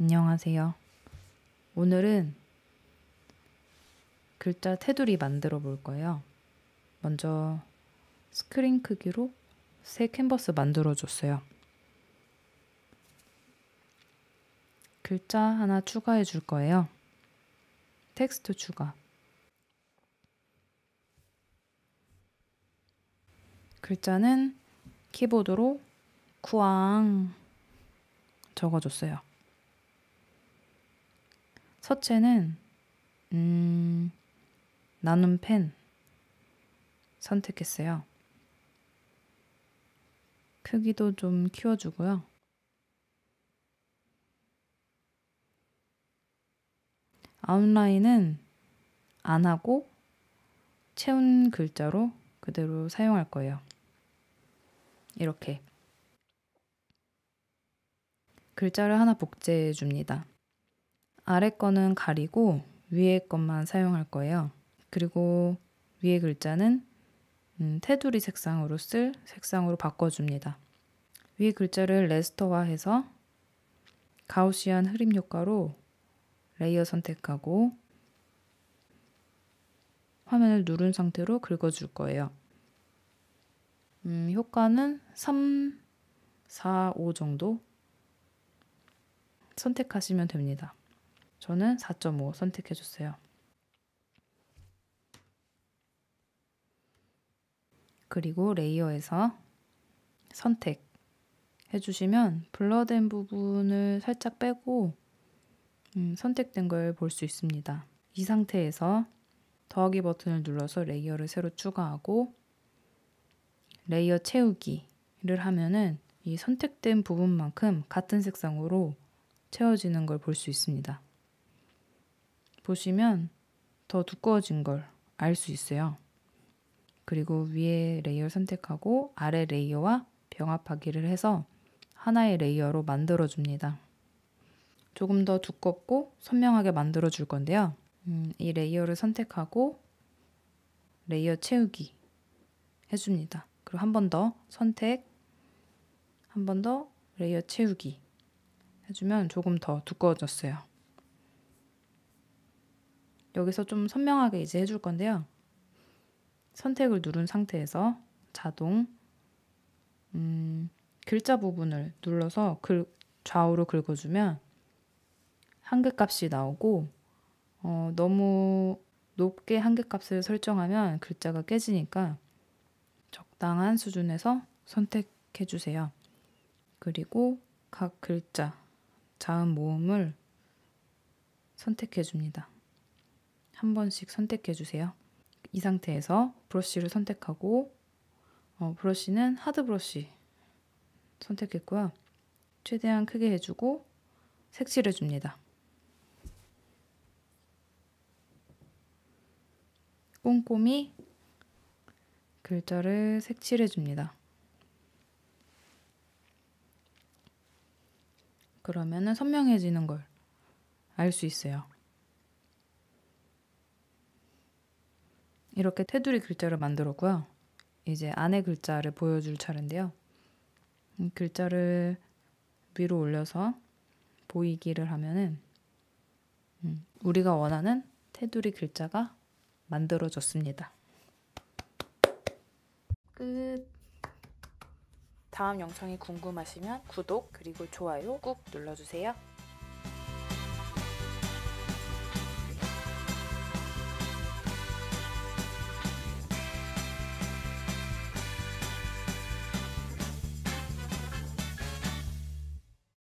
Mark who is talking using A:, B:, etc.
A: 안녕하세요. 오늘은 글자 테두리 만들어 볼 거예요. 먼저 스크린 크기로 새 캔버스 만들어 줬어요. 글자 하나 추가해 줄 거예요. 텍스트 추가. 글자는 키보드로 쿠앙 적어줬어요. 첫째는 음, 나눔 펜 선택했어요. 크기도 좀 키워주고요. 아웃라인은 안 하고 채운 글자로 그대로 사용할 거예요. 이렇게 글자를 하나 복제해 줍니다. 아래 거는 가리고 위에 것만 사용할 거예요. 그리고 위에 글자는 음, 테두리 색상으로 쓸 색상으로 바꿔줍니다. 위에 글자를 레스터화해서 가우시안 흐림 효과로 레이어 선택하고 화면을 누른 상태로 긁어줄 거예요. 음, 효과는 3, 4, 5 정도 선택하시면 됩니다. 저는 4.5 선택해 주세요 그리고 레이어에서 선택 해주시면 블러된 부분을 살짝 빼고 음, 선택된 걸 볼 수 있습니다. 이 상태에서 더하기 버튼을 눌러서 레이어를 새로 추가하고 레이어 채우기를 하면은 이 선택된 부분만큼 같은 색상으로 채워지는 걸 볼 수 있습니다. 보시면 더 두꺼워진 걸 알 수 있어요. 그리고 위에 레이어 선택하고 아래 레이어와 병합하기를 해서 하나의 레이어로 만들어 줍니다. 조금 더 두껍고 선명하게 만들어 줄 건데요. 음, 이 레이어를 선택하고 레이어 채우기 해줍니다. 그리고 한 번 더 선택, 한 번 더 레이어 채우기 해주면 조금 더 두꺼워졌어요. 여기서 좀 선명하게 이제 해줄 건데요. 선택을 누른 상태에서 자동 음, 글자 부분을 눌러서 글, 좌우로 긁어주면 한글값이 나오고 어, 너무 높게 한글값을 설정하면 글자가 깨지니까 적당한 수준에서 선택해 주세요. 그리고 각 글자, 자음 모음을 선택해 줍니다. 한 번씩 선택해 주세요. 이 상태에서 브러쉬를 선택하고 어, 브러쉬는 하드 브러쉬 선택했고요. 최대한 크게 해주고 색칠해 줍니다. 꼼꼼히 글자를 색칠해 줍니다. 그러면은 선명해지는 걸 알 수 있어요. 이렇게 테두리 글자를 만들었고요. 이제 안에 글자를 보여줄 차례인데요. 글자를 위로 올려서 보이기를 하면은 음, 우리가 원하는 테두리 글자가 만들어졌습니다. 끝. 다음 영상이 궁금하시면 구독 그리고 좋아요 꾹 눌러주세요.